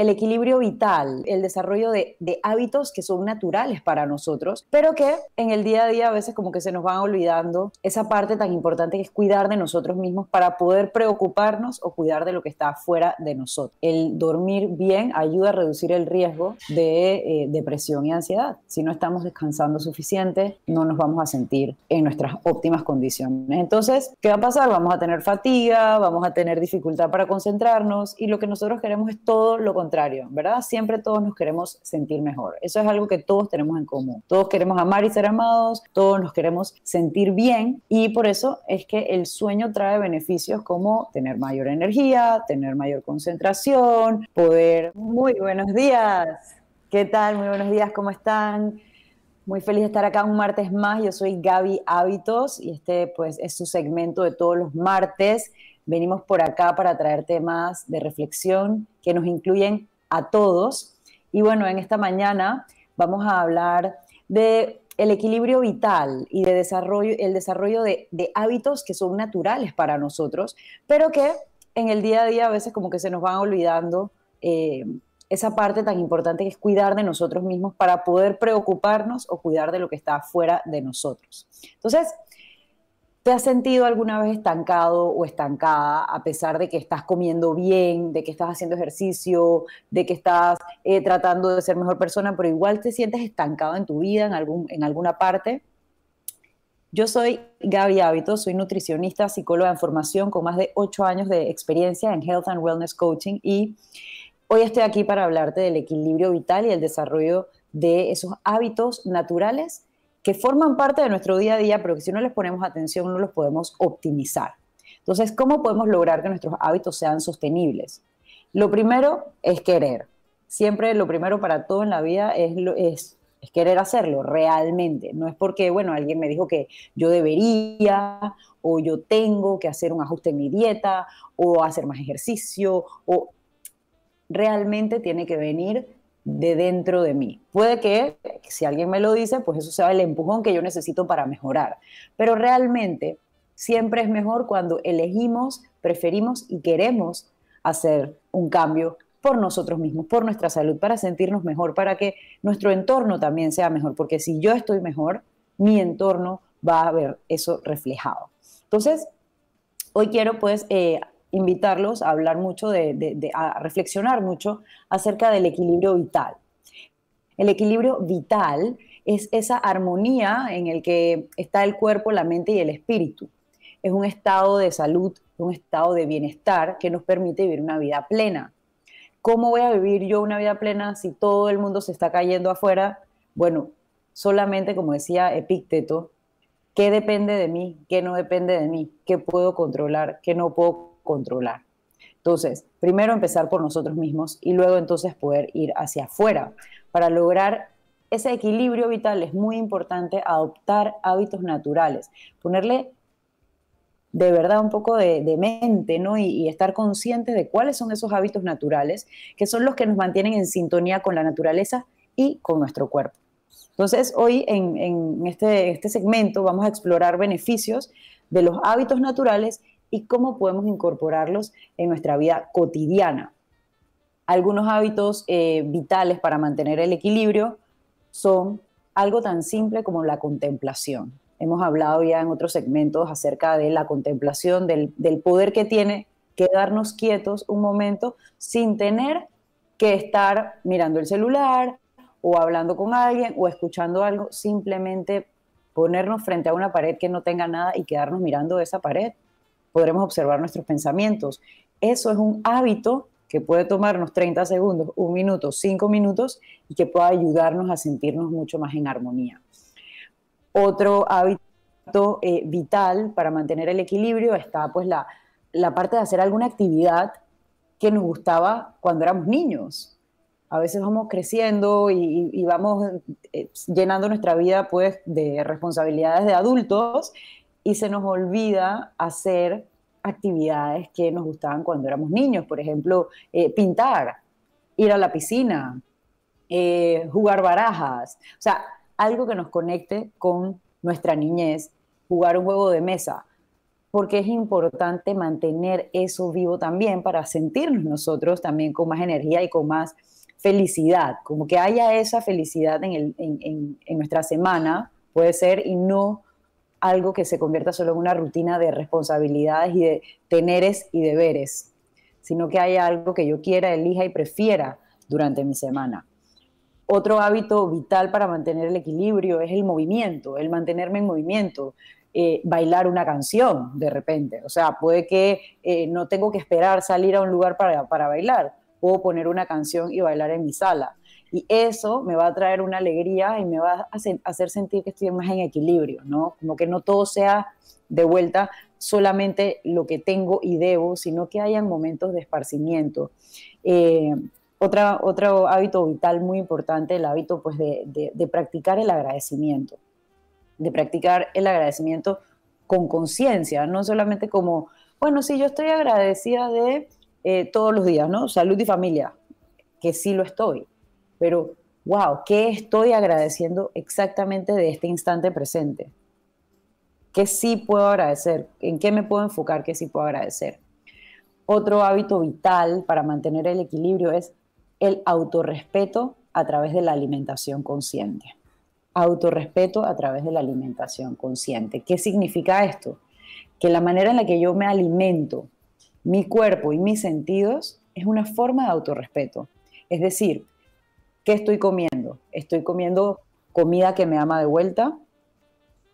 el equilibrio vital, el desarrollo de, hábitos que son naturales para nosotros, pero que en el día a día a veces como que se nos van olvidando esa parte tan importante que es cuidar de nosotros mismos para poder preocuparnos o cuidar de lo que está fuera de nosotros. El dormir bien ayuda a reducir el riesgo de eh, depresión y ansiedad. Si no estamos descansando suficiente, no nos vamos a sentir en nuestras óptimas condiciones. Entonces, ¿qué va a pasar? Vamos a tener fatiga, vamos a tener dificultad para concentrarnos y lo que nosotros queremos es todo lo contrario contrario, ¿verdad? Siempre todos nos queremos sentir mejor. Eso es algo que todos tenemos en común. Todos queremos amar y ser amados, todos nos queremos sentir bien y por eso es que el sueño trae beneficios como tener mayor energía, tener mayor concentración, poder... Muy buenos días. ¿Qué tal? Muy buenos días, ¿cómo están? Muy feliz de estar acá un martes más. Yo soy Gaby Hábitos y este pues es su segmento de todos los martes Venimos por acá para traer temas de reflexión que nos incluyen a todos. Y bueno, en esta mañana vamos a hablar de el equilibrio vital y de desarrollo, el desarrollo de, hábitos que son naturales para nosotros, pero que en el día a día a veces como que se nos van olvidando eh, esa parte tan importante que es cuidar de nosotros mismos para poder preocuparnos o cuidar de lo que está afuera de nosotros. Entonces, ¿Te has sentido alguna vez estancado o estancada a pesar de que estás comiendo bien, de que estás haciendo ejercicio, de que estás eh, tratando de ser mejor persona, pero igual te sientes estancado en tu vida, en, algún, en alguna parte? Yo soy Gaby Hábitos, soy nutricionista, psicóloga en formación con más de ocho años de experiencia en Health and Wellness Coaching y hoy estoy aquí para hablarte del equilibrio vital y el desarrollo de esos hábitos naturales que forman parte de nuestro día a día, pero que si no les ponemos atención no los podemos optimizar. Entonces, ¿cómo podemos lograr que nuestros hábitos sean sostenibles? Lo primero es querer. Siempre lo primero para todo en la vida es, querer hacerlo realmente. No es porque, bueno, alguien me dijo que yo debería o yo tengo que hacer un ajuste en mi dieta o hacer más ejercicio o realmente tiene que venir de dentro de mí. Puede que si alguien me lo dice, pues eso sea el empujón que yo necesito para mejorar. Pero realmente siempre es mejor cuando elegimos, preferimos y queremos hacer un cambio por nosotros mismos, por nuestra salud, para sentirnos mejor, para que nuestro entorno también sea mejor, porque si yo estoy mejor, mi entorno va a ver eso reflejado. Entonces, hoy quiero pues eh, invitarlos a hablar mucho, de, a reflexionar mucho acerca del equilibrio vital. El equilibrio vital es esa armonía en el que está el cuerpo, la mente y el espíritu. Es un estado de salud, un estado de bienestar que nos permite vivir una vida plena. ¿Cómo voy a vivir yo una vida plena si todo el mundo se está cayendo afuera? Bueno, solamente como decía Epícteto, ¿qué depende de mí? ¿Qué no depende de mí? ¿Qué puedo controlar? ¿Qué no puedo controlar. Entonces, primero empezar por nosotros mismos y luego entonces poder ir hacia afuera. Para lograr ese equilibrio vital es muy importante adoptar hábitos naturales, ponerle de verdad un poco de, mente, ¿no? Y, estar conscientes de cuáles son esos hábitos naturales, que son los que nos mantienen en sintonía con la naturaleza y con nuestro cuerpo. Entonces, hoy en, este, este segmento vamos a explorar beneficios de los hábitos naturales y cómo podemos incorporarlos en nuestra vida cotidiana. Algunos hábitos eh, vitales para mantener el equilibrio son algo tan simple como la contemplación. Hemos hablado ya en otros segmentos acerca de la contemplación, del poder que tiene quedarnos quietos un momento sin tener que estar mirando el celular o hablando con alguien o escuchando algo, simplemente ponernos frente a una pared que no tenga nada y quedarnos mirando esa pared podremos observar nuestros pensamientos. Eso es un hábito que puede tomarnos 30 segundos, un minuto, cinco minutos y que pueda ayudarnos a sentirnos mucho más en armonía. Otro hábito eh, vital para mantener el equilibrio está pues la, la parte de hacer alguna actividad que nos gustaba cuando éramos niños. A veces vamos creciendo y, vamos eh, llenando nuestra vida pues de responsabilidades de adultos y se nos olvida hacer actividades que nos gustaban cuando éramos niños, por ejemplo, eh, pintar, ir a la piscina, eh, jugar barajas, o sea, algo que nos conecte con nuestra niñez, jugar un juego de mesa, porque es importante mantener eso vivo también para sentirnos nosotros también con más energía y con más felicidad, como que haya esa felicidad en nuestra semana, puede ser, y no algo que se convierta solo en una rutina de responsabilidades y de teneres y deberes, sino que haya algo que yo quiera, elija y prefiera durante mi semana. Otro hábito vital para mantener el equilibrio es el movimiento, el mantenerme en movimiento, eh, bailar una canción de repente. O sea, puede que eh, no tengo que esperar salir a un lugar para, para bailar, puedo poner una canción y bailar en mi sala y eso me va a traer una alegría y me va a hacer sentir que estoy más en equilibrio, ¿no? Como que no todo sea de vuelta solamente lo que tengo y debo, sino que hayan momentos de esparcimiento. Eh, otra, otro hábito vital muy importante, el hábito pues, de, practicar el agradecimiento, de practicar el agradecimiento con conciencia, no solamente como, bueno, sí, yo estoy agradecida de eh, todos los días, ¿no? Salud y familia, que sí lo estoy, pero wow, ¿qué estoy agradeciendo exactamente de este instante presente? ¿Qué sí puedo agradecer? ¿En qué me puedo enfocar que sí puedo agradecer? Otro hábito vital para mantener el equilibrio es el autorrespeto a través de la alimentación consciente. Autorrespeto a través de la alimentación consciente. ¿Qué significa esto? Que la manera en la que yo me alimento, mi cuerpo y mis sentidos, es una forma de autorrespeto. Es decir, ¿Qué estoy comiendo? Estoy comiendo comida que me ama de vuelta,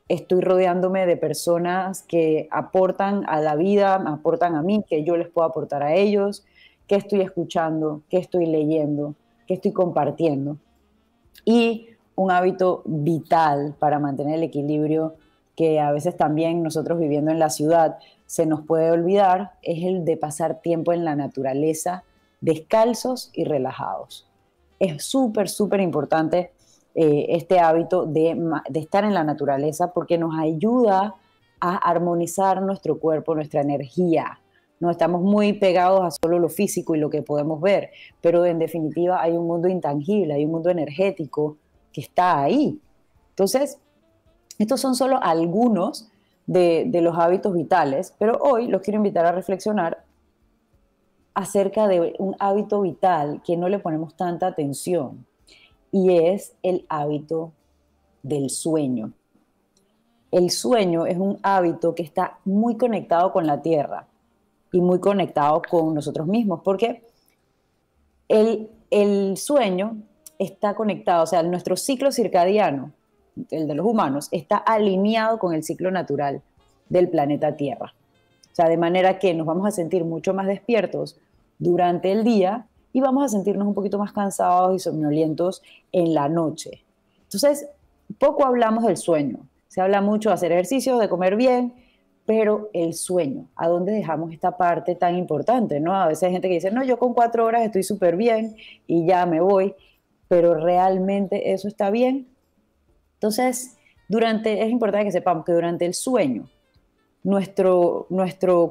estoy rodeándome de personas que aportan a la vida, me aportan a mí, que yo les puedo aportar a ellos, qué estoy escuchando, qué estoy leyendo, qué estoy compartiendo. Y un hábito vital para mantener el equilibrio que a veces también nosotros viviendo en la ciudad se nos puede olvidar es el de pasar tiempo en la naturaleza descalzos y relajados es súper, súper importante eh, este hábito de, estar en la naturaleza porque nos ayuda a armonizar nuestro cuerpo, nuestra energía. No estamos muy pegados a solo lo físico y lo que podemos ver, pero en definitiva hay un mundo intangible, hay un mundo energético que está ahí. Entonces, estos son solo algunos de, de los hábitos vitales, pero hoy los quiero invitar a reflexionar acerca de un hábito vital que no le ponemos tanta atención y es el hábito del sueño. El sueño es un hábito que está muy conectado con la tierra y muy conectado con nosotros mismos, porque el, sueño está conectado, o sea, nuestro ciclo circadiano, el de los humanos, está alineado con el ciclo natural del planeta Tierra. O sea, de manera que nos vamos a sentir mucho más despiertos durante el día y vamos a sentirnos un poquito más cansados y somnolientos en la noche. Entonces, poco hablamos del sueño. Se habla mucho de hacer ejercicio, de comer bien, pero el sueño, ¿a dónde dejamos esta parte tan importante? ¿no? A veces hay gente que dice, no, yo con cuatro horas estoy súper bien y ya me voy, pero realmente eso está bien. Entonces, durante, es importante que sepamos que durante el sueño nuestro,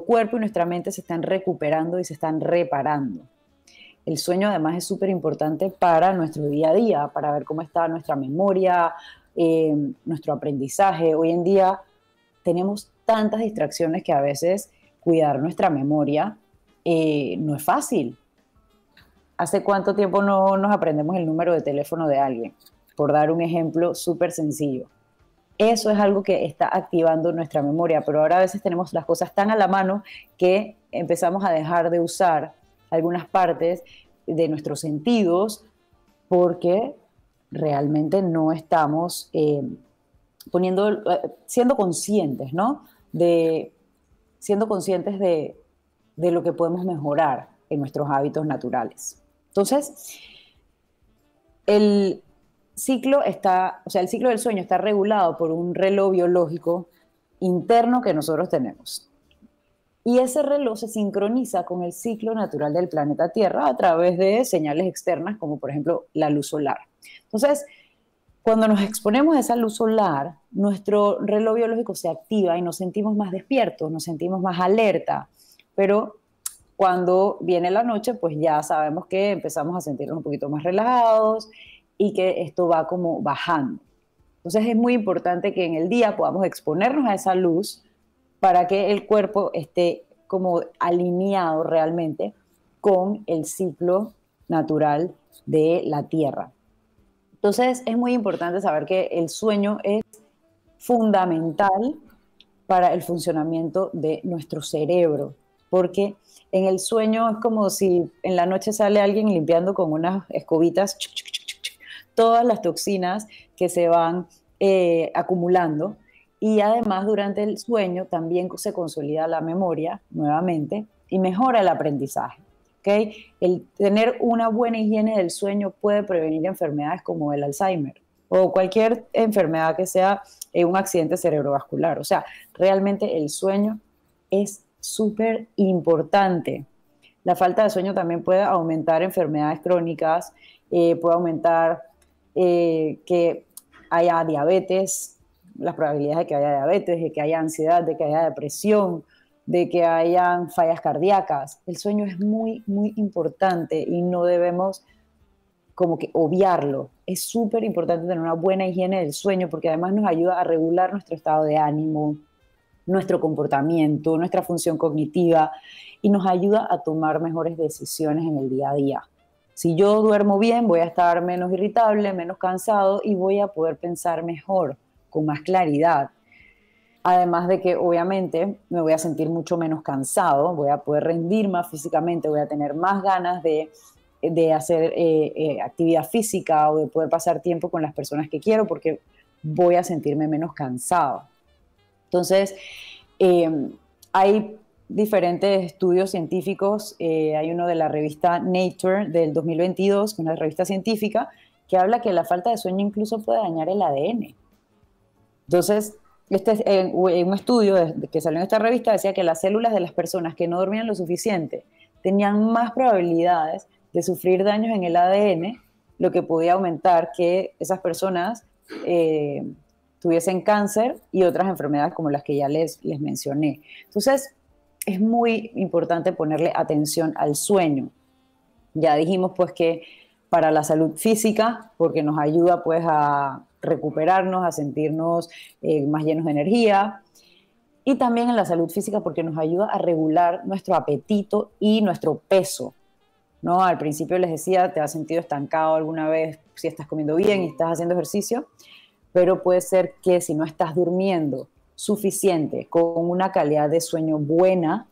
cuerpo y nuestra mente se están recuperando y se están reparando. El sueño además es súper importante para nuestro día a día, para ver cómo está nuestra memoria, eh, nuestro aprendizaje. Hoy en día tenemos tantas distracciones que a veces cuidar nuestra memoria eh, no es fácil. ¿Hace cuánto tiempo no nos aprendemos el número de teléfono de alguien? Por dar un ejemplo súper sencillo. Eso es algo que está activando nuestra memoria, pero ahora a veces tenemos las cosas tan a la mano que empezamos a dejar de usar algunas partes de nuestros sentidos porque realmente no estamos eh, poniendo, eh, siendo conscientes, ¿no? De, siendo conscientes de lo que podemos mejorar en nuestros hábitos naturales. Entonces, el, ciclo está, o sea, el ciclo del sueño está regulado por un reloj biológico interno que nosotros tenemos. Y ese reloj se sincroniza con el ciclo natural del planeta Tierra a través de señales externas como por ejemplo la luz solar. Entonces, cuando nos exponemos a esa luz solar, nuestro reloj biológico se activa y nos sentimos más despiertos, nos sentimos más alerta, pero cuando viene la noche, pues ya sabemos que empezamos a sentirnos un poquito más relajados, y que esto va como bajando. Entonces es muy importante que en el día podamos exponernos a esa luz para que el cuerpo esté como alineado realmente con el ciclo natural de la Tierra. Entonces es muy importante saber que el sueño es fundamental para el funcionamiento de nuestro cerebro, porque en el sueño es como si en la noche sale alguien limpiando con unas escobitas todas las toxinas que se van eh, acumulando. Y además durante el sueño también se consolida la memoria nuevamente y mejora el aprendizaje. ¿okay? El tener una buena higiene del sueño puede prevenir enfermedades como el Alzheimer o cualquier enfermedad que sea eh, un accidente cerebrovascular. O sea, realmente el sueño es súper importante. La falta de sueño también puede aumentar enfermedades crónicas, eh, puede aumentar eh, que haya diabetes, las probabilidades de que haya diabetes, de que haya ansiedad, de que haya depresión, de que hayan fallas cardíacas. El sueño es muy, muy importante y no debemos como que obviarlo. Es súper importante tener una buena higiene del sueño porque además nos ayuda a regular nuestro estado de ánimo, nuestro comportamiento, nuestra función cognitiva y nos ayuda a tomar mejores decisiones en el día a día. Si yo duermo bien, voy a estar menos irritable, menos cansado y voy a poder pensar mejor, con más claridad. Además de que obviamente me voy a sentir mucho menos cansado, voy a poder rendir más físicamente, voy a tener más ganas de, hacer eh, eh, actividad física o de poder pasar tiempo con las personas que quiero porque voy a sentirme menos cansado. Entonces, eh, hay diferentes estudios científicos. Eh, hay uno de la revista Nature del 2022, que una revista científica, que habla que la falta de sueño incluso puede dañar el ADN. Entonces, este es, un estudio que salió en esta revista decía que las células de las personas que no dormían lo suficiente tenían más probabilidades de sufrir daños en el ADN, lo que podía aumentar que esas personas eh, tuviesen cáncer y otras enfermedades como las que ya les, les mencioné. Entonces, es muy importante ponerle atención al sueño. Ya dijimos pues que para la salud física, porque nos ayuda pues a recuperarnos, a sentirnos eh, más llenos de energía, y también en la salud física porque nos ayuda a regular nuestro apetito y nuestro peso. ¿no? Al principio les decía, te has sentido estancado alguna vez si estás comiendo bien y estás haciendo ejercicio, pero puede ser que si no estás durmiendo suficiente, con una calidad de sueño buena,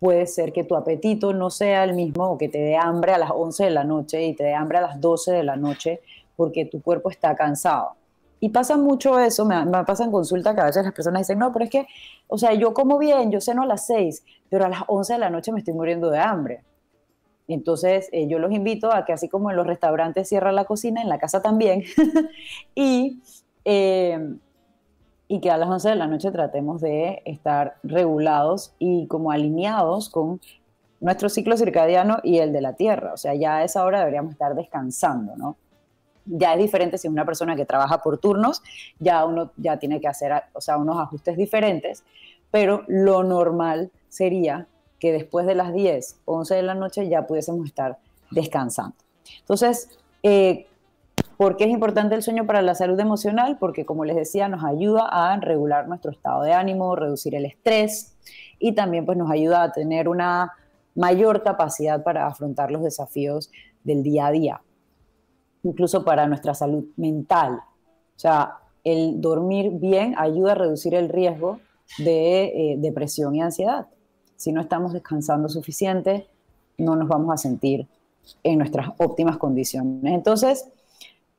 puede ser que tu apetito no sea el mismo o que te dé hambre a las 11 de la noche y te dé hambre a las 12 de la noche porque tu cuerpo está cansado. Y pasa mucho eso, me, pasa en consulta que a veces las personas dicen, no, pero es que, o sea, yo como bien, yo ceno a las 6, pero a las 11 de la noche me estoy muriendo de hambre. Entonces, eh, yo los invito a que así como en los restaurantes cierra la cocina, en la casa también, y eh, y que a las 11 de la noche tratemos de estar regulados y como alineados con nuestro ciclo circadiano y el de la Tierra. O sea, ya a esa hora deberíamos estar descansando, ¿no? Ya es diferente si es una persona que trabaja por turnos, ya uno ya tiene que hacer, o sea, unos ajustes diferentes, pero lo normal sería que después de las 10, 11 de la noche ya pudiésemos estar descansando. Entonces, eh, ¿Por qué es importante el sueño para la salud emocional? Porque, como les decía, nos ayuda a regular nuestro estado de ánimo, reducir el estrés y también pues, nos ayuda a tener una mayor capacidad para afrontar los desafíos del día a día, incluso para nuestra salud mental. O sea, el dormir bien ayuda a reducir el riesgo de eh, depresión y ansiedad. Si no estamos descansando suficiente, no nos vamos a sentir en nuestras óptimas condiciones. Entonces,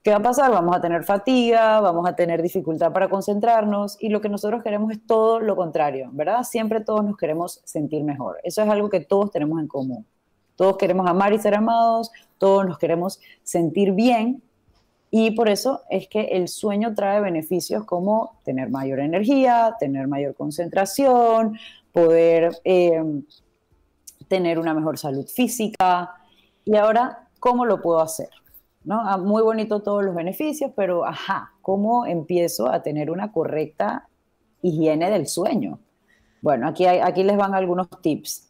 ¿Qué va a pasar? Vamos a tener fatiga, vamos a tener dificultad para concentrarnos y lo que nosotros queremos es todo lo contrario, ¿verdad? Siempre todos nos queremos sentir mejor. Eso es algo que todos tenemos en común. Todos queremos amar y ser amados, todos nos queremos sentir bien y por eso es que el sueño trae beneficios como tener mayor energía, tener mayor concentración, poder eh, tener una mejor salud física. Y ahora, ¿cómo lo puedo hacer? Ah, muy bonito todos los beneficios, pero ajá, ¿cómo empiezo a tener una correcta higiene del sueño? Bueno, aquí, aquí les van algunos tips.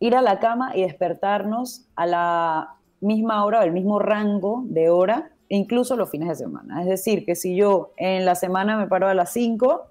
Ir a la cama y despertarnos a la misma hora o el mismo rango de hora, incluso los fines de semana. Es decir, que si yo en la semana me paro a las 5,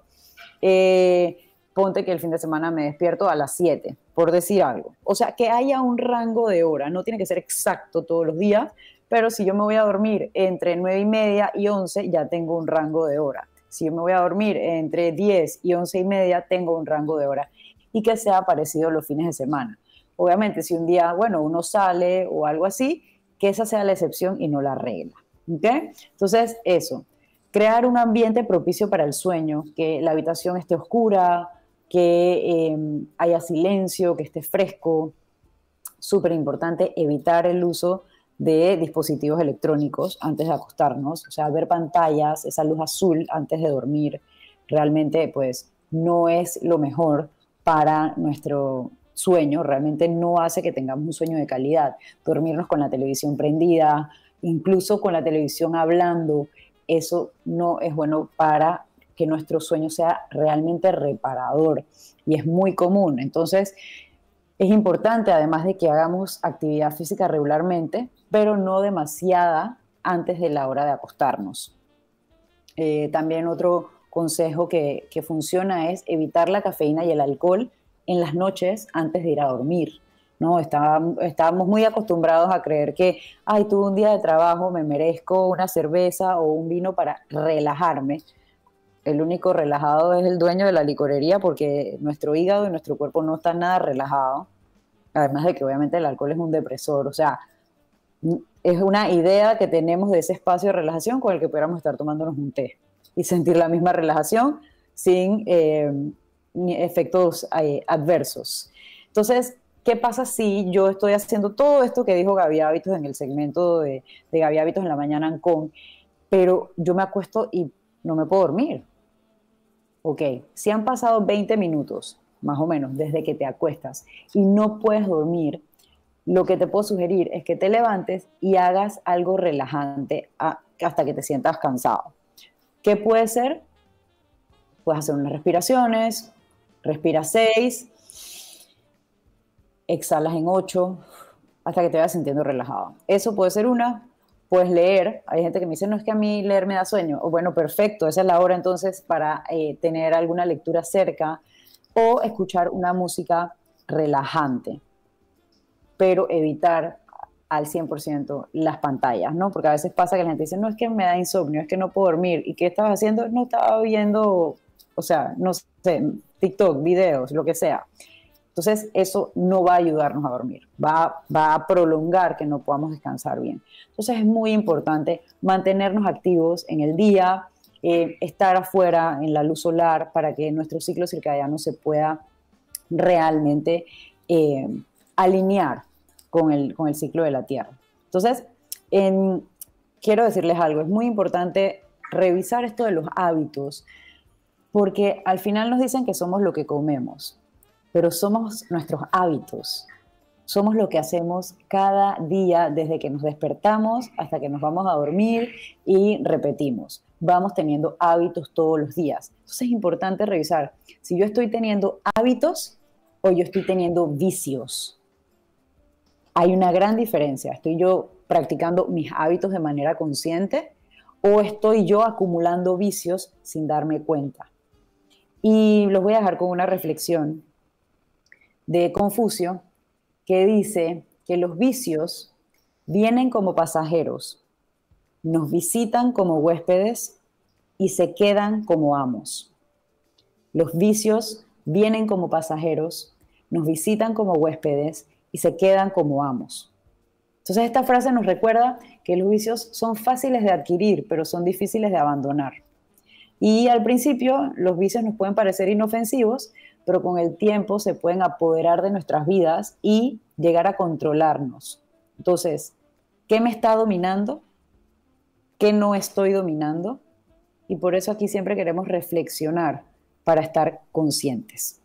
eh, ponte que el fin de semana me despierto a las 7, por decir algo. O sea, que haya un rango de hora, no tiene que ser exacto todos los días, pero si yo me voy a dormir entre 9 y media y 11, ya tengo un rango de hora. Si yo me voy a dormir entre 10 y 11 y media, tengo un rango de hora. Y que sea parecido los fines de semana. Obviamente, si un día, bueno, uno sale o algo así, que esa sea la excepción y no la regla. ¿Ok? Entonces, eso. Crear un ambiente propicio para el sueño, que la habitación esté oscura, que em, haya silencio, que esté fresco. Súper importante evitar el uso de de dispositivos electrónicos antes de acostarnos, o sea, ver pantallas, esa luz azul antes de dormir, realmente pues no es lo mejor para nuestro sueño, realmente no hace que tengamos un sueño de calidad. Dormirnos con la televisión prendida, incluso con la televisión hablando, eso no es bueno para que nuestro sueño sea realmente reparador y es muy común. Entonces, es importante además de que hagamos actividad física regularmente, pero no demasiada antes de la hora de acostarnos. Eh, también otro consejo que, funciona es evitar la cafeína y el alcohol en las noches antes de ir a dormir. ¿no? Estábamos, estábamos, muy acostumbrados a creer que, ay, tuve un día de trabajo, me merezco una cerveza o un vino para relajarme, el único relajado es el dueño de la licorería porque nuestro hígado y nuestro cuerpo no están nada relajados. Además de que obviamente el alcohol es un depresor, o sea, es una idea que tenemos de ese espacio de relajación con el que pudiéramos estar tomándonos un té y sentir la misma relajación sin eh, efectos eh, adversos. Entonces, ¿qué pasa si yo estoy haciendo todo esto que dijo Gaby Hábitos en el segmento de, de Gaby Hábitos en la mañana en con, pero yo me acuesto y no me puedo dormir? ok, si han pasado 20 minutos, más o menos, desde que te acuestas y no puedes dormir, lo que te puedo sugerir es que te levantes y hagas algo relajante hasta que te sientas cansado. ¿Qué puede ser? Puedes hacer unas respiraciones, respira 6, exhalas en 8, hasta que te vayas sintiendo relajado. Eso puede ser una, pues leer, hay gente que me dice, no es que a mí leer me da sueño, o bueno, perfecto, esa es la hora entonces para eh, tener alguna lectura cerca o escuchar una música relajante, pero evitar al 100% las pantallas, ¿no? Porque a veces pasa que la gente dice, no es que me da insomnio, es que no puedo dormir. ¿Y qué estabas haciendo? No estaba viendo, o sea, no sé, TikTok, videos, lo que sea. Entonces, eso no va a ayudarnos a dormir, va, a prolongar que no podamos descansar bien. Entonces, es muy importante mantenernos activos en el día, eh, estar afuera en la luz solar para que nuestro ciclo circadiano se pueda realmente eh, alinear con el, ciclo de la Tierra. Entonces, quiero decirles algo, es muy importante revisar esto de los hábitos, porque al final nos dicen que somos lo que comemos pero somos nuestros hábitos. Somos lo que hacemos cada día desde que nos despertamos hasta que nos vamos a dormir y repetimos. Vamos teniendo hábitos todos los días. Entonces es importante revisar si yo estoy teniendo hábitos o yo estoy teniendo vicios. Hay una gran diferencia. Estoy yo practicando mis hábitos de manera consciente o estoy yo acumulando vicios sin darme cuenta. Y los voy a dejar con una reflexión de Confucio que dice que los vicios vienen como pasajeros, nos visitan como huéspedes y se quedan como amos. Los vicios vienen como pasajeros, nos visitan como huéspedes y se quedan como amos. Entonces esta frase nos recuerda que los vicios son fáciles de adquirir, pero son difíciles de abandonar. Y al principio los vicios nos pueden parecer inofensivos, pero con el tiempo se pueden apoderar de nuestras vidas y llegar a controlarnos. Entonces, ¿qué me está dominando? ¿Qué no estoy dominando? Y por eso aquí siempre queremos reflexionar para estar conscientes.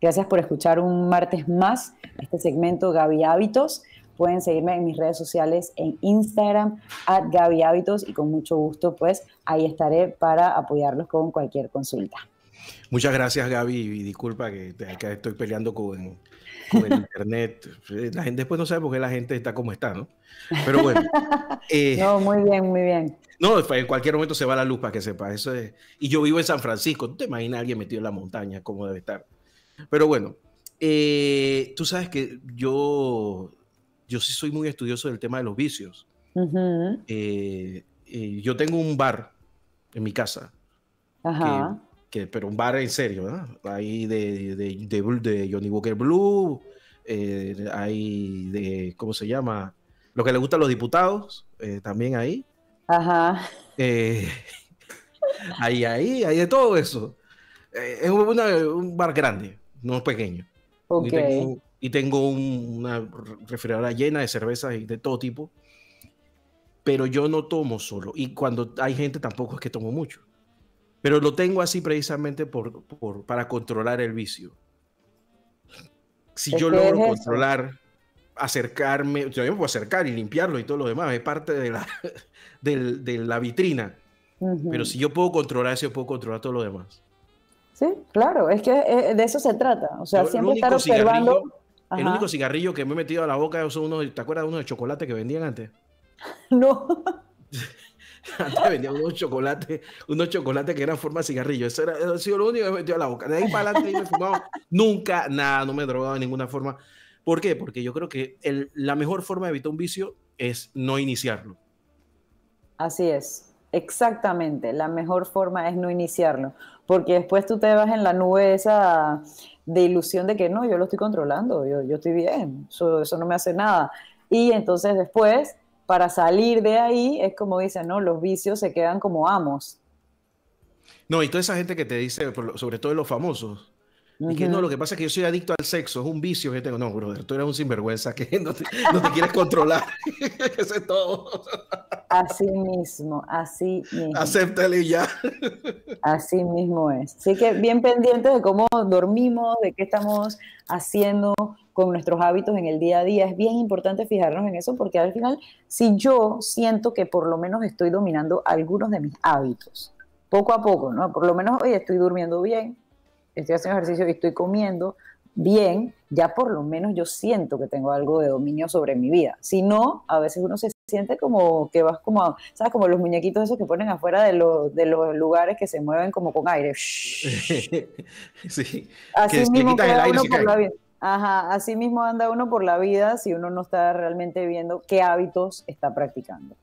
Gracias por escuchar un martes más este segmento Gaby Hábitos. Pueden seguirme en mis redes sociales en Instagram, at Gaby Hábitos, y con mucho gusto, pues ahí estaré para apoyarlos con cualquier consulta. Muchas gracias, Gaby, y disculpa que, estoy peleando con, el internet. La gente después no sabe por qué la gente está como está, ¿no? Pero bueno. Eh, no, muy bien, muy bien. No, en cualquier momento se va la luz para que sepa. Eso y yo vivo en San Francisco. ¿Tú te imaginas a alguien metido en la montaña como debe estar? Pero bueno, eh, tú sabes que yo, yo sí soy muy estudioso del tema de los vicios. Eh, yo tengo un bar en mi casa. Ajá pero un bar en serio, ¿verdad? Hay de, de, Johnny Walker Blue, eh, hay de, ¿cómo se llama? Lo que le gusta a los diputados, eh, también ahí. Ajá. Eh, ahí, ahí, de todo eso. Eh, es un bar grande, no pequeño. Y tengo, una refrigeradora llena de cervezas y de todo tipo. Pero yo no tomo solo. Y cuando hay gente tampoco es que tomo mucho. Pero lo tengo así precisamente por, por para controlar el vicio. Si yo logro controlar, acercarme, yo me puedo acercar y limpiarlo y todo lo demás, es parte de la, de, la vitrina. Pero si yo puedo controlar eso, puedo controlar todo lo demás. Sí, claro, es que eh, de eso se trata. O sea, siempre estar observando. El único cigarrillo que me he metido a la boca es unos, ¿te acuerdas de unos de chocolate que vendían antes? No. Antes vendían unos chocolates, unos chocolates que eran forma de cigarrillo. Eso, era, lo único que me metió a la boca. De ahí para adelante me fumaba nunca nada, no me he drogado de ninguna forma. ¿Por qué? Porque yo creo que la mejor forma de evitar un vicio es no iniciarlo. Así es, exactamente. La mejor forma es no iniciarlo, porque después tú te vas en la nube esa de ilusión de que no, yo lo estoy controlando, yo, yo estoy bien, eso, eso no me hace nada. Y entonces después para salir de ahí es como dicen, ¿no? Los vicios se quedan como amos. No, y toda esa gente que te dice, sobre todo los famosos, no, lo que pasa es que yo soy adicto al sexo, es un vicio que tengo. No, brother, tú eres un sinvergüenza que no te, quieres controlar. Eso es todo. Así mismo, así mismo. Acéptale ya. Así mismo es. Así que bien pendiente de cómo dormimos, de qué estamos haciendo con nuestros hábitos en el día a día. Es bien importante fijarnos en eso porque al final, si yo siento que por lo menos estoy dominando algunos de mis hábitos, poco a poco, ¿no? Por lo menos hoy estoy durmiendo bien, estoy haciendo ejercicio y estoy comiendo bien, ya por lo menos yo siento que tengo algo de dominio sobre mi vida. Si no, a veces uno se siente como que vas como, ¿sabes? Como los muñequitos esos que ponen afuera de, los, lugares que se mueven como con aire. sí. Así mismo uno por la vida. así mismo anda uno por la vida si uno no está realmente viendo qué hábitos está practicando.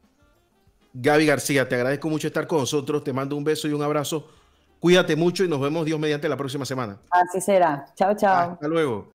Gaby García, te agradezco mucho estar con nosotros, te mando un beso y un abrazo Cuídate mucho y nos vemos Dios mediante la próxima semana. Así será. Chao, chao. Hasta luego.